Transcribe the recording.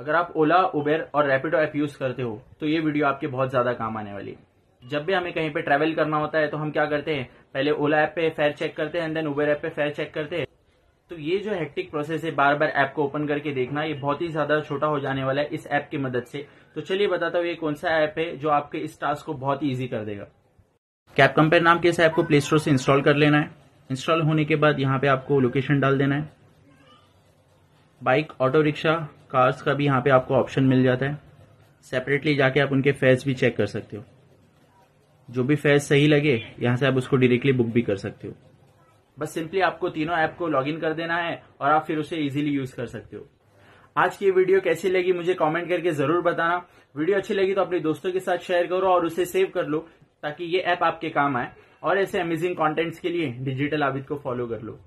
अगर आप ओला उबेर और रैपिडो ऐप यूज करते हो तो ये वीडियो आपके बहुत ज्यादा काम आने वाली है जब भी हमें कहीं पे ट्रेवल करना होता है तो हम क्या करते हैं पहले ओला ऐप पे फेयर चेक करते हैं एंड देन उबेर ऐप पे फेयर चेक करते हैं तो ये जो हेक्टिक प्रोसेस है बार बार ऐप को ओपन करके देखना ये बहुत ही ज्यादा छोटा हो जाने वाला है इस ऐप की मदद से तो चलिए बताता हूँ ये कौन सा ऐप है जो आपके इस टास्क को बहुत ही ईजी कर देगा कैप कंपेयर नाम के इस ऐप को प्ले स्टोर से इंस्टॉल कर लेना है इंस्टॉल होने के बाद यहाँ पे आपको लोकेशन डाल देना है बाइक ऑटो रिक्शा कार्स का भी यहाँ पे आपको ऑप्शन मिल जाता है सेपरेटली जाके आप उनके फेस भी चेक कर सकते हो जो भी फेस सही लगे यहाँ से आप उसको डायरेक्टली बुक भी कर सकते हो बस सिंपली आपको तीनों ऐप को लॉगिन कर देना है और आप फिर उसे इजीली यूज कर सकते हो आज की वीडियो कैसी लगी मुझे कमेंट करके जरूर बताना वीडियो अच्छी लगी तो अपने दोस्तों के साथ शेयर करो और उसे सेव कर लो ताकि ये ऐप आपके काम आए और ऐसे अमेजिंग कंटेंट्स के लिए डिजिटल आबिद को फॉलो कर लो